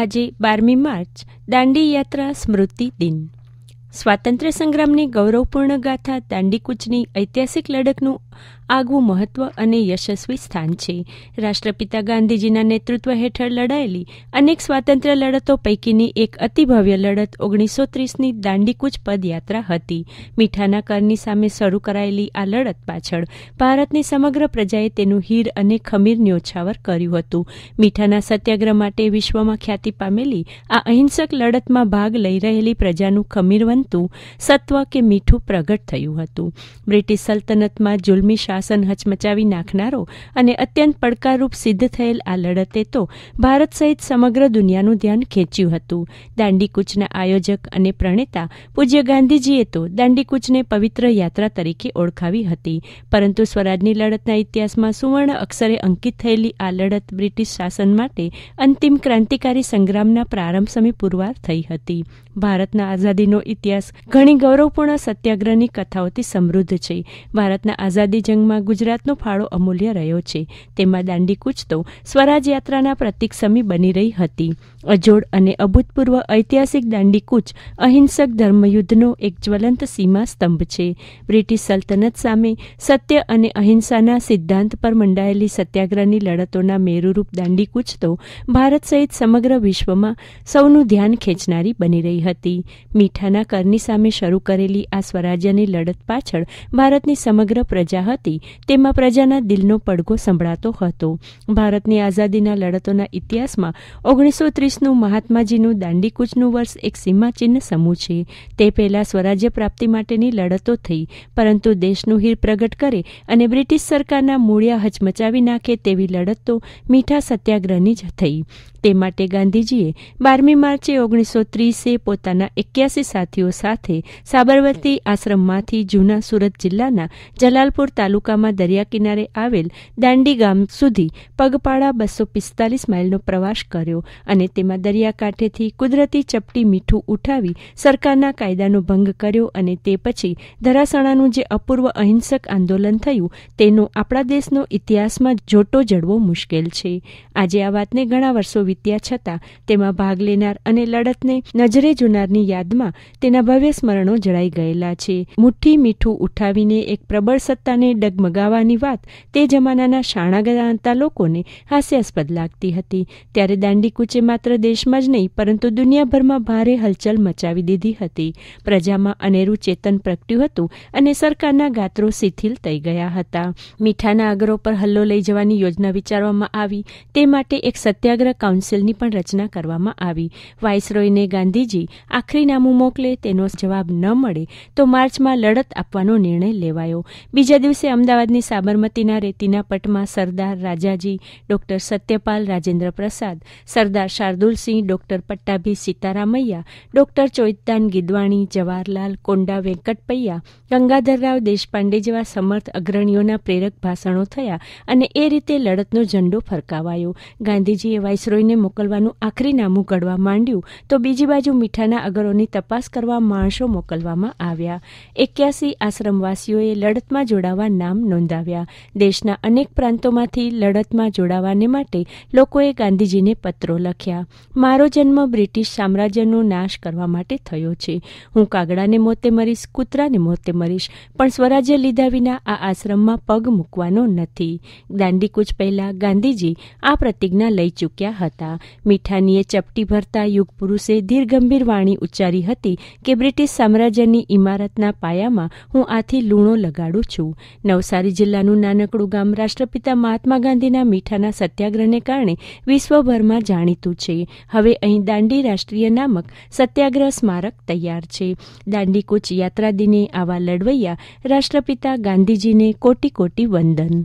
આજે બારમી માર્ચ દાંડી યાત્રા સ્મૃતિ દિન સ્વાતંત્ર્ય સંગ્રામની ગૌરવપૂર્ણ ગાથા દાંડીકૂચની ઐતિહાસિક લડતનું આગવું મહત્વ અને યશસ્વી સ્થાન છે રાષ્ટ્રપિતા ગાંધીજીના નેતૃત્વ હેઠળ લડાયેલી અનેક સ્વાતંત્ર્ય લડતો પૈકીની એક અતિભવ્ય લડત ઓગણીસો ત્રીસની દાંડીકૂચ પદયાત્રા હતી મીઠાના કરની સામે શરૂ કરાયેલી આ લડત પાછળ ભારતની સમગ્ર પ્રજાએ તેનું હીર અને ખમીર ન્યોછાવર કર્યું હતું મીઠાના સત્યાગ્રહ માટે વિશ્વમાં ખ્યાતિ પામેલી આ અહિંસક લડતમાં ભાગ લઈ રહેલી પ્રજાનું ખમીર સત્વ કે મીઠું પ્રગટ થયું હતું બ્રિટિશ સલ્તનતમાં જુલ ગુલમી શાસન હચમચાવી નાખનારો અને અત્યંત પડકારરૂપ સિદ્ધ થયેલ આ લડતે તો ભારત સહિત સમગ્ર દુનિયાનું ધ્યાન ખેંચ્યું હતું દાંડીકૂચના આયોજક અને પ્રણેતા પૂજ્ય ગાંધીજીએ તો દાંડીકૂચને પવિત્ર યાત્રા તરીકે ઓળખાવી હતી પરંતુ સ્વરાજની લડતના ઇતિહાસમાં સુવર્ણ અક્ષરે અંકિત થયેલી આ લડત બ્રિટિશ શાસન માટે અંતિમ ક્રાંતિકારી સંગ્રામના પ્રારંભ સમય પુરવાર થઈ હતી ભારતના આઝાદીનો ઇતિહાસ ઘણી ગૌરવપૂર્ણ સત્યાગ્રહની કથાઓથી સમૃદ્ધ છે ભારતના આઝાદી આઝાદી જંગમાં ગુજરાતનો ફાળો અમૂલ્ય રહ્યો છે તેમાં દાંડીકૂચ તો સ્વરાજ યાત્રાના પ્રતિક સમી બની રહી હતી અજોડ અને અભૂતપૂર્વ ઐતિહાસિક દાંડીકૂચ અહિંસક ધર્મયુદ્ધનો એક જ્વલંત સીમા સ્તંભ છે બ્રિટિશ સલ્તનત સામે સત્ય અને અહિંસાના સિદ્ધાંત પર મંડાયેલી સત્યાગ્રહની લડતોના મેરુરૂપ દાંડીકૂચ તો ભારત સહિત સમગ્ર વિશ્વમાં સૌનું ધ્યાન ખેંચનારી બની રહી હતી મીઠાના કરની સામે શરૂ કરેલી આ સ્વરાજ્યની લડત પાછળ ભારતની સમગ્ર પ્રજા રહ્યા હતી તેમાં પ્રજાના દિલનો પડઘો સંભળાતો હતો ભારતની આઝાદીના લડતોના ઇતિહાસમાં ઓગણીસો ત્રીસનું મહાત્માજીનું દાંડીકૂચનું વર્ષ એક સીમાચિહ્ન સમૂહ છે તે પહેલાં સ્વરાજ્ય પ્રાપ્તિ માટેની લડતો થઈ પરંતુ દેશનું હિર પ્રગટ કરે અને બ્રિટિશ સરકારના મૂળિયા હચમચાવી નાખે તેવી લડત તો મીઠા સત્યાગ્રહની જ થઈ તે માટે ગાંધીજીએ બારમી માર્ચે ઓગણીસો ત્રીસે પોતાના એક્યાસી સાથીઓ સાથે સાબરમતી આશ્રમમાંથી જૂના સુરત જિલ્લાના જલાલપુર રાધનપુર તાલુકામાં દરિયા કિનારે આવેલ દાંડી ગામ સુધી પગપાળા બસો પિસ્તાલીસ માઇલનો પ્રવાસ કર્યો અને તેમાં દરિયાકાંઠેથી કુદરતી ચપટી મીઠું ઉઠાવી સરકારના કાયદાનો ભંગ કર્યો અને તે પછી ધરાસણાનું જે અપૂર્વ અહિંસક આંદોલન થયું તેનો આપણા દેશનો ઇતિહાસમાં જોટો જડવો મુશ્કેલ છે આજે આ વાતને ઘણા વર્ષો વીત્યા છતાં તેમાં ભાગ લેનાર અને લડતને નજરે જોનારની યાદમાં તેના ભવ્ય સ્મરણો જળાઈ ગયેલા છે મુઠ્ઠી મીઠું ઉઠાવીને એક પ્રબળ સત્તાની અને ડગમગાવાની વાત તે જમાનાના શાણા લોકોને હાસ્યાસ્પદ લાગતી હતી ત્યારે દાંડીકૂચે માત્ર દેશમાં જ નહીં પરંતુ દુનિયાભરમાં ભારે હલચલ મચાવી દીધી હતી પ્રજામાં અનેરું ચેતન પ્રગટ્યું હતું અને સરકારના ગાત્રો શિથિલ થઈ ગયા હતા મીઠાના આગરો પર હલ્લો લઈ જવાની યોજના વિચારવામાં આવી તે માટે એક સત્યાગ્રહ કાઉન્સિલની પણ રચના કરવામાં આવી વાઇસરોયને ગાંધીજી આખરી નામું મોકલે તેનો જવાબ ન મળે તો માર્ચમાં લડત આપવાનો નિર્ણય લેવાયો બીજા દિવસે દિવસે અમદાવાદની સાબરમતીના રેતીના પટમાં Sardar Rajaji doctor Satyapal Rajendra Prasad Sardar Shardul Singh doctor Pattabhi Sitaramayya doctor Choitdan Gidwani Jawaharlal Konda Venkatappaiah Gangadharrao Deshpande જેવા સમર્થ અગ્રણીઓના પ્રેરક ભાષણો થયા અને એ રીતે લડતનો ઝંડો ફરકાવાયો ગાંધીજીએ વાઇસરોયને મોકલવાનું આખરી નામું ઘડવા માંડ્યું તો બીજી બાજુ મીઠાના અગરોની તપાસ કરવા માણસો મોકલવામાં આવ્યા એક્યાસી આશ્રમવાસીઓએ લડતમાં જોડાવા નવા નામ નોંધાવ્યા દેશના અનેક પ્રાંતોમાંથી લડતમાં જોડાવાને માટે લોકોએ ગાંધીજીને પત્રો લખ્યા મારો જન્મ બ્રિટિશ સામ્રાજ્યનો નાશ કરવા માટે થયો છે હું કાગડાને મોતે મરીશ કૂતરાને મોતે મરીશ પણ સ્વરાજ્ય લીધા વિના આ આશ્રમમાં પગ મૂકવાનો નથી દાંડીકૂચ પહેલા ગાંધીજી આ પ્રતિજ્ઞા લઈ ચૂક્યા હતા મીઠાનીએ ચપટી ભરતા યુગ પુરુષે ધીરગંભીર વાણી ઉચ્ચારી હતી કે બ્રિટિશ સામ્રાજ્યની ઇમારતના પાયામાં હું આથી લૂણો લગાડું છું નવસારી જિલ્લાનું નાનકડું ગામ રાષ્ટ્રપિતા મહાત્મા ગાંધીના મીઠાના સત્યાગ્રહને કારણે વિશ્વભરમાં જાણીતું છે હવે અહીં દાંડી રાષ્ટ્રીય નામક સત્યાગ્રહ સ્મારક તૈયાર છે દાંડી કૂચ યાત્રા દિને આવા લડવૈયા રાષ્ટ્રપિતા ગાંધીજીને કોટી કોટી વંદન